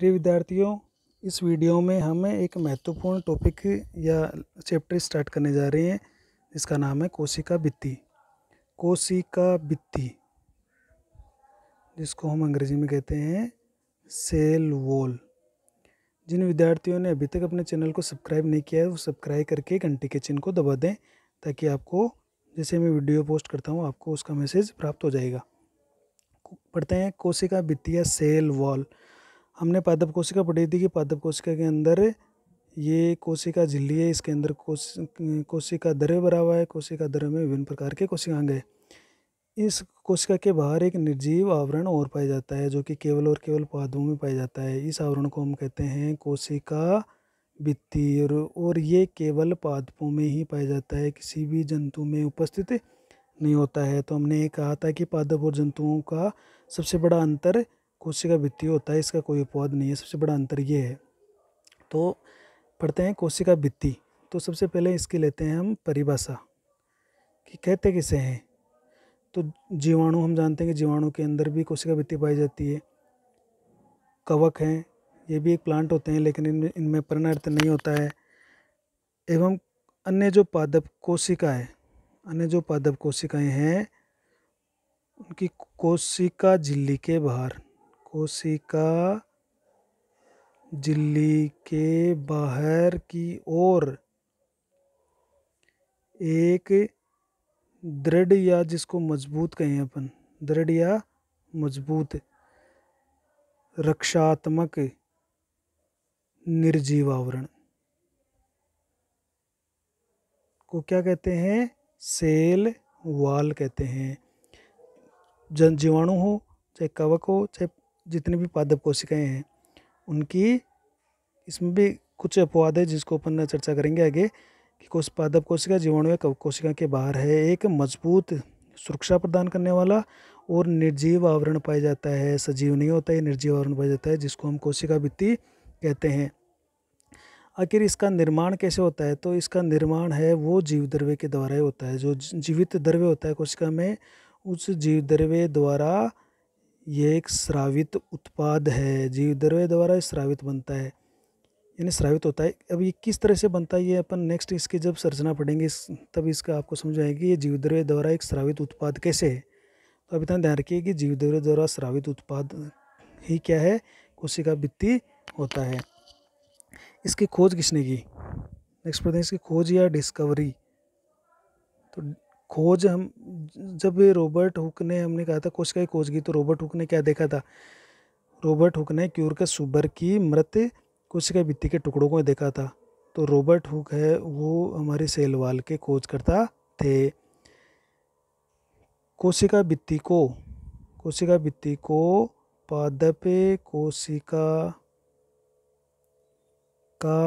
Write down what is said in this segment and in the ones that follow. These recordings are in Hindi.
प्रिय विद्यार्थियों इस वीडियो में हम एक महत्वपूर्ण टॉपिक या चैप्टर स्टार्ट करने जा रहे हैं जिसका नाम है कोशिका भित्ति कोशिका भित्ति जिसको हम अंग्रेजी में कहते हैं सेल वॉल जिन विद्यार्थियों ने अभी तक अपने चैनल को सब्सक्राइब नहीं किया है वो सब्सक्राइब करके घंटे के चिन्ह को दबा दें ताकि आपको जैसे मैं वीडियो पोस्ट करता हूँ आपको उसका मैसेज प्राप्त हो जाएगा पढ़ते हैं कोशिका या सेल वॉल हमने पादप कोशिका पढ़ी थी कि पादप कोशिका के अंदर ये कोशिका झिल्ली है इसके अंदर कोश कोशिका द्रव्य भरा हुआ है कोशिका द्रव्य में विभिन्न प्रकार के कोशिकांग है इस कोशिका के बाहर एक निर्जीव आवरण और पाया जाता है जो कि केवल और केवल पादपों में पाया जाता है इस आवरण को हम कहते हैं कोशिका भित्ति और ये केवल पादपों में ही पाया जाता है किसी भी जंतु में उपस्थित नहीं होता है तो हमने ये कहा था कि पादप और जंतुओं का सबसे बड़ा अंतर कोशिका भित्तीय होता है इसका कोई अपवाद नहीं है सबसे बड़ा अंतर ये है तो पढ़ते हैं कोशिका भित्ति तो सबसे पहले इसकी लेते हैं हम परिभाषा कि कहते किसे हैं तो जीवाणु हम जानते हैं कि जीवाणु के अंदर भी कोशिका भित्ति पाई जाती है कवक हैं ये भी एक प्लांट होते हैं लेकिन इनमें इनमें प्रणर्थ नहीं होता है एवं अन्य जो पादप कोशिकाएँ अन्य जो पादप कोशिकाएँ हैं उनकी कोशिका झिल्ली के बाहर कोशिका झिल्ली के बाहर की ओर एक दृढ़ या जिसको मजबूत कहें अपन दृढ़ या मजबूत रक्षात्मक निर्जीवावरण को क्या कहते हैं सेल वाल कहते हैं जन जीवाणु हो चाहे कवक हो चाहे जितनी भी पादप कोशिकाएं हैं उनकी इसमें भी कुछ अपवाद है जिसको अपन चर्चा करेंगे आगे कि कोश पादप कोशिका जीवाणु कोशिका के बाहर है एक मजबूत सुरक्षा प्रदान करने वाला और निर्जीव आवरण पाया जाता है सजीव नहीं होता है निर्जीव आवरण पाया जाता है जिसको हम कोशिका भित्ति कहते हैं आखिर इसका निर्माण कैसे होता है तो इसका निर्माण है वो जीव द्रव्य के द्वारा ही होता है जो जीवित द्रव्य होता है कोशिका में उस जीव द्रव्य द्वारा ये एक श्रावित उत्पाद है जीव द्रव्य द्वारा श्रावित बनता है यानी श्रावित होता है अब ये किस तरह से बनता है ये अपन नेक्स्ट इसकी जब सर्जना पढ़ेंगे तब इसका आपको समझ आएगी ये जीव द्रव्य द्वारा एक श्रावित उत्पाद कैसे है तो अभी इतना ध्यान रखिए कि जीव द्रव्य द्वारा श्रावित उत्पाद ही क्या है कोशिका भित्ति होता है इसकी खोज किसने की नेक्स्ट पढ़ते हैं इसकी खोज या डिस्कवरी तो खोज हम जब ये रॉबर्ट हुक ने हमने कहा था कोशिका की खोज की तो रॉबर्ट हुक ने क्या देखा था रॉबर्ट हुक ने क्यूर का सुबर की मृत कोशिका भित्ति के टुकड़ों को देखा था तो रॉबर्ट हुक है वो हमारे सेलवाल के खोजकर्ता थे कोशिका भित्ति को कोशिका भित्ति को पादपे कोशिका का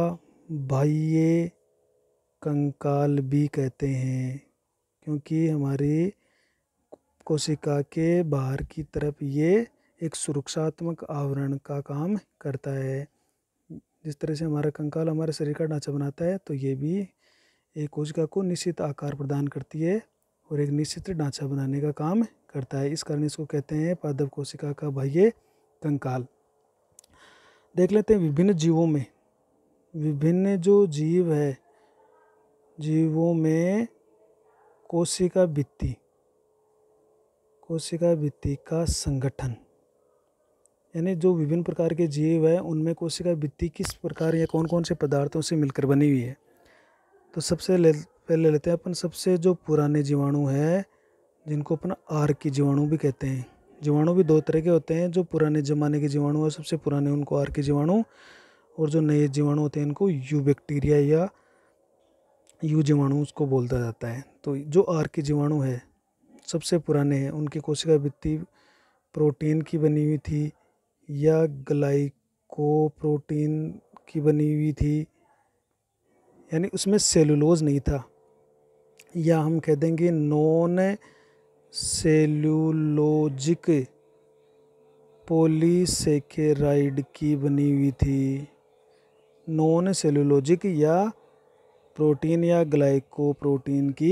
बाह्य कंकाल भी कहते हैं क्योंकि हमारी कोशिका के बाहर की तरफ ये एक सुरक्षात्मक आवरण का काम करता है जिस तरह से हमारा कंकाल हमारे शरीर का ढांचा बनाता है तो ये भी एक कोशिका को निश्चित आकार प्रदान करती है और एक निश्चित ढांचा बनाने का काम करता है इस कारण इसको कहते हैं पादप कोशिका का बाह्य कंकाल देख लेते हैं विभिन्न जीवों में विभिन्न जो जीव है जीवों में कोशिका भित्ति कोशिका भित्ति का संगठन यानी जो विभिन्न प्रकार के जीव है उनमें कोशिका भित्ति किस प्रकार या कौन कौन से पदार्थों से मिलकर बनी हुई है तो सबसे ले पहले लेते हैं अपन सबसे जो पुराने जीवाणु है जिनको अपन आर की जीवाणु भी कहते हैं जीवाणु भी दो तरह के होते हैं जो पुराने ज़माने के जीवाणु है सबसे पुराने उनको आर के जीवाणु और जो नए जीवाणु होते हैं इनको यू बैक्टीरिया या यू जीवाणु उसको बोलता जाता है तो जो आर के जीवाणु है सबसे पुराने हैं उनकी कोशिका भित्ति प्रोटीन की बनी हुई थी या ग्लाइको प्रोटीन की बनी हुई थी यानी उसमें सेलुलोज नहीं था या हम कह देंगे नॉन सेलुलोजिक पोलीसेकेराइड की बनी हुई थी नॉन सेलुलोजिक या प्रोटीन या ग्लाइकोप्रोटीन की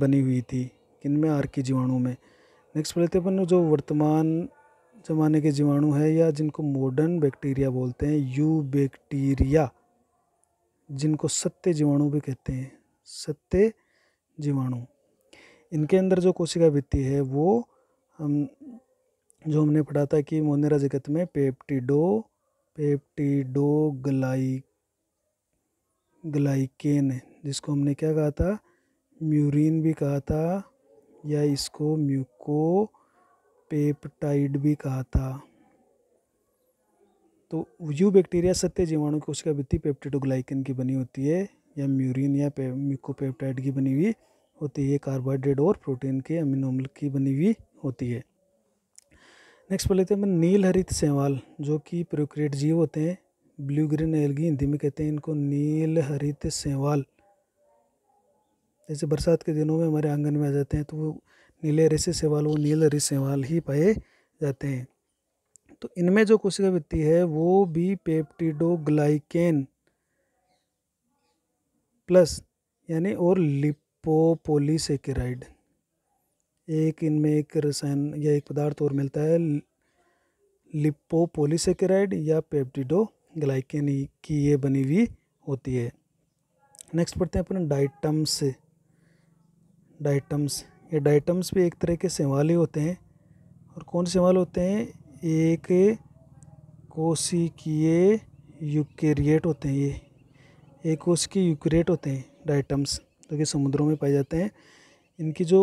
बनी हुई थी में आर के जीवाणु में नेक्स्ट बोलते अपन जो वर्तमान ज़माने के जीवाणु है या जिनको मॉडर्न बैक्टीरिया बोलते हैं यू बैक्टीरिया जिनको सत्य जीवाणु भी कहते हैं सत्य जीवाणु इनके अंदर जो कोशिका भित्ति है वो हम जो हमने पढ़ा था कि मोनेरा जगत में पेप्टिडो पेप्टिडोग्लाई ग्लाइकेन है जिसको हमने क्या कहा था म्यूरिन भी कहा था या इसको म्यूको पेप्टाइड भी कहा था तो यू बैक्टीरिया सत्य जीवाणु की उसका भित्ति पेप्टिडोग्लाइकन की बनी होती है या म्यूरिन या पे, म्यूकोपेप्टाइड की बनी हुई होती है कार्बोहाइड्रेट और प्रोटीन के अमिनोमल की बनी हुई होती है नेक्स्ट बोलते लेते हैं नील हरित सेवाल जो कि प्रोक्रेट जीव होते हैं ब्लू ग्रीन एलगी हिंदी में कहते हैं इनको नील हरित सेवाल जैसे बरसात के दिनों में हमारे आंगन में आ जाते हैं तो वो नीले हरे से सेवाल वो नील हरित सेवाल ही पाए जाते हैं तो इनमें जो कोशिका वृत्ति है वो भी पेप्टिडोग्लाइकेन प्लस यानी और लिपोपोलीसेकेराइड एक इनमें एक रसायन या एक पदार्थ और मिलता है लिपोपोलीसेकेराइड या पेप्टिडो ग्लाइकेन की ये बनी हुई होती है नेक्स्ट पढ़ते हैं अपने डाइटम्स डाइटम्स ये डाइटम्स भी एक तरह के सेवाले होते हैं और कौन से सेवाल होते हैं एक कोशिकीय यूकेरिएट होते हैं ये एक कोशिकीय यूकेरिएट होते हैं डाइटम्स जो कि समुद्रों में पाए जाते हैं इनकी जो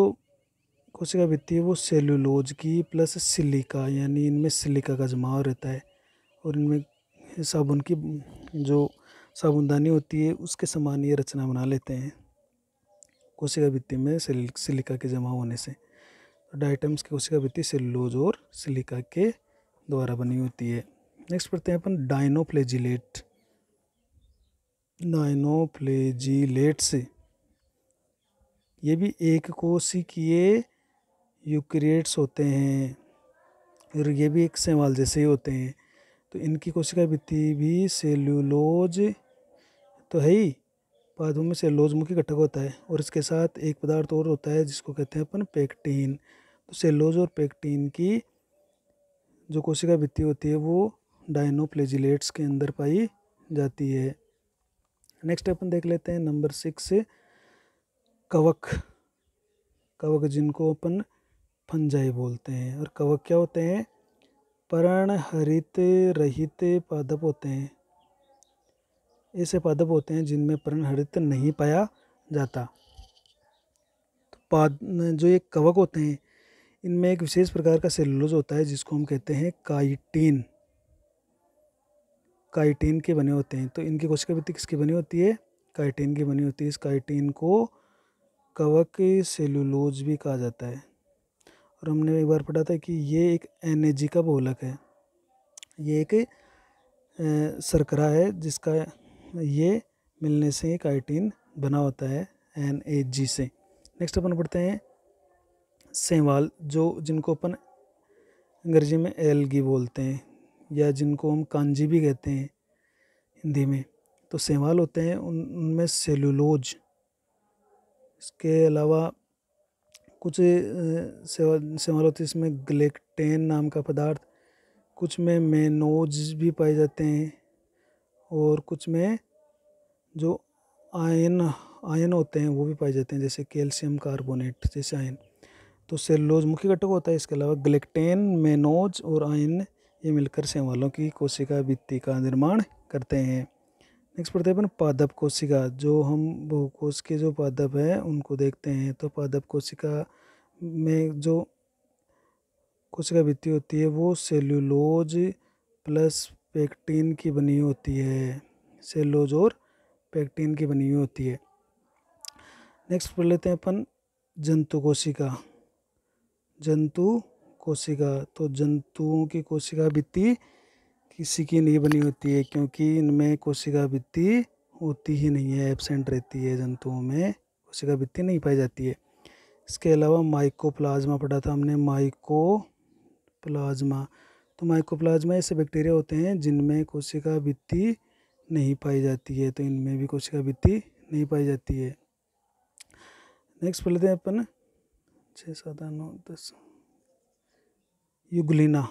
कोशिका भित्ति है वो सेलुलोज की प्लस सिलिका यानी इनमें सिलिका का जमाव रहता है और इनमें साबुन की जो साबुनदानी होती है उसके समान ये रचना बना लेते हैं कोशिका भित्ति में सिलिका के जमा होने से डाइटम्स की कोशिका भित्ति सेलुलोज और सिलिका के द्वारा बनी होती है नेक्स्ट पढ़ते हैं अपन डाइनोफ्लेजिलेट से ये भी एक कोशिकीय यूक्रिएट्स होते हैं और ये भी एक सेवाल जैसे ही होते हैं तो इनकी कोशिका भित्ति भी सेल्यूलोज तो है ही बाद में सेल्यूलोज मुखी घटक होता है और इसके साथ एक पदार्थ और होता है जिसको कहते हैं अपन पेक्टीन तो सेल्यूलोज और पेक्टीन की जो कोशिका भित्ति होती है वो डायनोप्लेजिलेट्स के अंदर पाई जाती है नेक्स्ट अपन देख लेते हैं नंबर सिक्स कवक कवक जिनको अपन फंजाई बोलते हैं और कवक क्या होते हैं परण हरित रहित पादप होते हैं ऐसे पादप होते हैं जिनमें परण हरित नहीं पाया जाता तो पाद जो ये कवक होते हैं इनमें एक विशेष प्रकार का सेलुलोज होता है जिसको हम कहते हैं काइटीन काइटीन के बने होते हैं तो इनकी कोशिका भित्ति किसकी बनी होती है काइटीन की बनी होती है इस काइटीन को कवक सेलुलोज भी कहा जाता है और हमने एक बार पढ़ा था कि ये एक एन का बोलक है ये एक सरकरा है जिसका ये मिलने से एक आइटीन बना होता है एन ए जी से नेक्स्ट अपन पढ़ते हैं सेवाल जो जिनको अपन अंग्रेजी में एल बोलते हैं या जिनको हम कांजी भी कहते हैं हिंदी में तो सेवाल होते हैं उन उनमें सेलुलोज इसके अलावा कुछ सेमालोथिस में ग्लेक्टेन नाम का पदार्थ कुछ में मेनोज भी पाए जाते हैं और कुछ में जो आयन आयन होते हैं वो भी पाए जाते हैं जैसे कैल्शियम कार्बोनेट जैसे आयन तो सेलोज मुख्य घटक होता है इसके अलावा ग्लेक्टेन मेनोज और आयन ये मिलकर सेवालों की कोशिका भित्ति का निर्माण करते हैं नेक्स्ट पढ़ते हैं अपन पादप कोशिका जो हम बहुकोश के जो पादप है उनको देखते हैं तो पादप कोशिका में जो कोशिका भित्ति होती है वो सेल्यूलोज प्लस पेक्टिन की बनी होती है सेल्यूलोज और पेक्टिन की बनी हुई होती है नेक्स्ट पढ़ लेते हैं अपन जंतु कोशिका जंतु कोशिका तो जंतुओं की कोशिका भित्ती किसी की नहीं बनी होती है क्योंकि इनमें कोशिका भित्ति होती ही नहीं है एबसेंट रहती है जंतुओं में कोशिका भित्ति नहीं पाई जाती है इसके अलावा प्लाज्मा पढ़ा था हमने प्लाज्मा तो प्लाज्मा ऐसे बैक्टीरिया होते हैं जिनमें कोशिका भित्ति नहीं पाई जाती है तो इनमें भी कोशिका भित्ति नहीं पाई जाती है नेक्स्ट पढ़ लेते हैं अपन छः सात आठ नौ दस युगलिना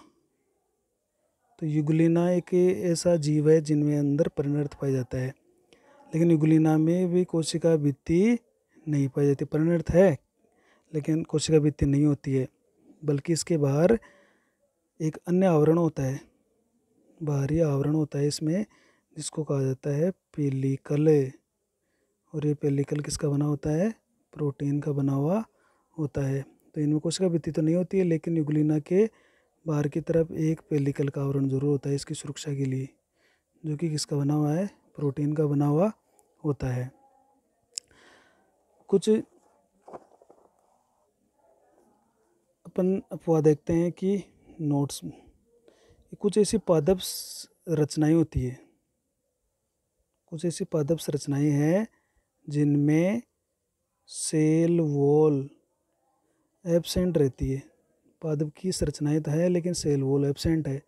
तो युगलिना एक ऐसा जीव है जिनमें अंदर परिणत पाया जाता है लेकिन युगलिना में भी कोशिका भित्ति नहीं पाई जाती परिणत है लेकिन कोशिका भित्ति नहीं होती है बल्कि इसके बाहर एक अन्य आवरण होता है बाहरी आवरण होता है इसमें जिसको कहा जाता है पेलिकल और ये पेलिकल किसका बना होता है प्रोटीन का बना हुआ होता है तो इनमें कोशिका भित्ति तो नहीं होती है लेकिन युगलिना के बाहर की तरफ एक पेलिकल का आवरण ज़रूर होता है इसकी सुरक्षा के लिए जो कि किसका बना हुआ है प्रोटीन का बना हुआ होता है कुछ अपन अफवाह देखते हैं कि नोट्स कुछ ऐसी पादप रचनाएं होती है कुछ ऐसी पादप रचनाएं हैं जिनमें सेल वॉल एबसेंट रहती है पादप की संरचनाएँ तो है लेकिन सेल वॉल एबसेंट है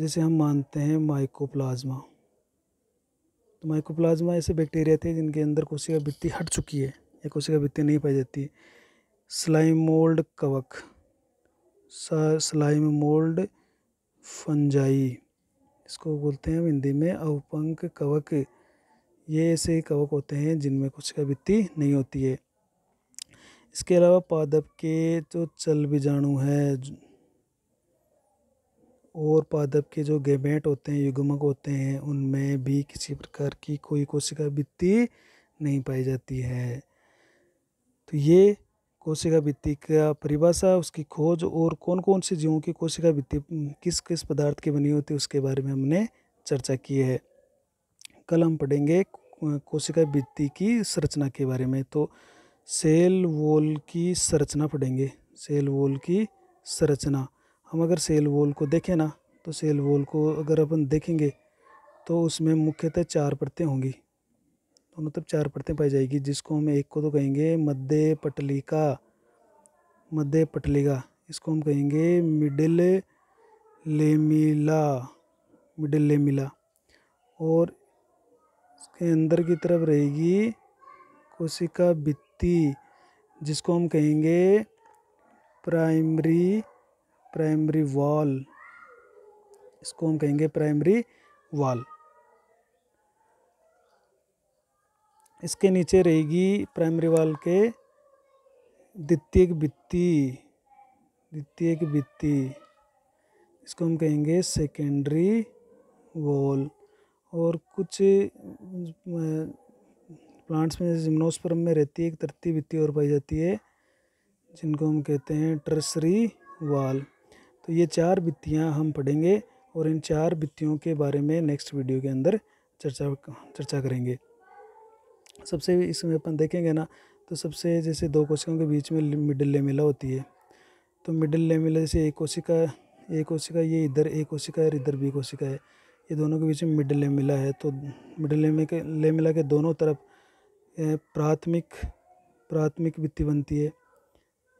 जिसे हम मानते हैं माइकोप्लाज्मा तो माइकोप्लाज्मा ऐसे बैक्टीरिया थे जिनके अंदर कोशिका भित्ति हट चुकी है या कोशिका भित्ति नहीं पाई जाती स्लाइम मोल्ड कवक स्लाइम मोल्ड फंजाई इसको बोलते हैं हिंदी में अवपंक कवक ये ऐसे कवक होते हैं जिनमें कोशिका भित्ति नहीं होती है इसके अलावा पादप के जो चल बीजाणु है और पादप के जो गेमेट होते हैं युग्मक होते हैं उनमें भी किसी प्रकार की कोई कोशिका भित्ति नहीं पाई जाती है तो ये कोशिका भित्ति का परिभाषा उसकी खोज और कौन कौन से जीवों की कोशिका भित्ति किस किस पदार्थ की बनी होती है उसके बारे में हमने चर्चा की है कल हम पढ़ेंगे कोशिका भित्ति की संरचना के बारे में तो सेल वॉल की संरचना पढ़ेंगे सेल वॉल की संरचना हम अगर सेल वॉल को देखें ना तो सेल वॉल को अगर अपन देखेंगे तो उसमें मुख्यतः चार परतें होंगी तो मतलब चार परतें पाई जाएगी जिसको हम एक को तो कहेंगे मध्य पटलिका मध्य पटलिका इसको हम कहेंगे मिडिल लेमिला मिडिल लेमिला और इसके अंदर की तरफ रहेगी कोशिका भित व्यक्ति जिसको हम कहेंगे प्राइमरी प्राइमरी वॉल इसको हम कहेंगे प्राइमरी वॉल इसके नीचे रहेगी प्राइमरी वॉल के द्वितीय वित्ती द्वितीय वित्ती इसको हम कहेंगे सेकेंडरी वॉल और कुछ प्लांट्स में जिम्नोस्पर्म में रहती है एक तरती वित्तीय और पाई जाती है जिनको हम कहते हैं ट्रसरी वाल तो ये चार वित्तियाँ हम पढ़ेंगे और इन चार वित्तियों के बारे में नेक्स्ट वीडियो के अंदर चर्चा चर्चा करेंगे सबसे इसमें अपन देखेंगे ना तो सबसे जैसे दो कोशिकाओं के बीच में मिडिल लेमिला होती है तो मिडिल लेमिला जैसे एक कोशिका एक कोशिका ये इधर एक कोशिका है इधर भी कोशिका है ये दोनों के बीच में मिडिल लेमिला है तो मिडिल लेमिला के लेमिला के दोनों तरफ प्राथमिक प्राथमिक वित्ती बनती है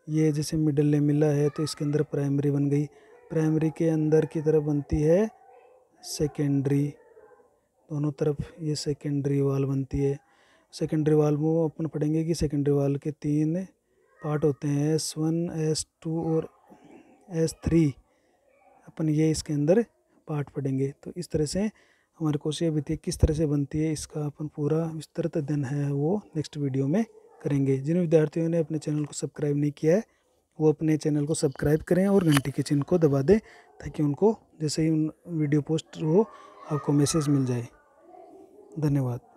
ये जैसे मिडल ने मिला है तो इसके अंदर प्राइमरी बन गई प्राइमरी के अंदर की तरफ बनती है सेकेंडरी दोनों तरफ ये सेकेंडरी वाल बनती है सेकेंडरी वाल में अपन पढ़ेंगे कि सेकेंडरी वाल के तीन पार्ट होते हैं एस वन एस टू और एस थ्री अपन ये इसके अंदर पार्ट पढ़ेंगे तो इस तरह से हमारी कोशिश भित्ति किस तरह से बनती है इसका अपन पूरा विस्तृत अध्ययन है वो नेक्स्ट वीडियो में करेंगे जिन विद्यार्थियों ने अपने चैनल को सब्सक्राइब नहीं किया है वो अपने चैनल को सब्सक्राइब करें और घंटी के चिन्ह को दबा दें ताकि उनको जैसे ही उन वीडियो पोस्ट हो आपको मैसेज मिल जाए धन्यवाद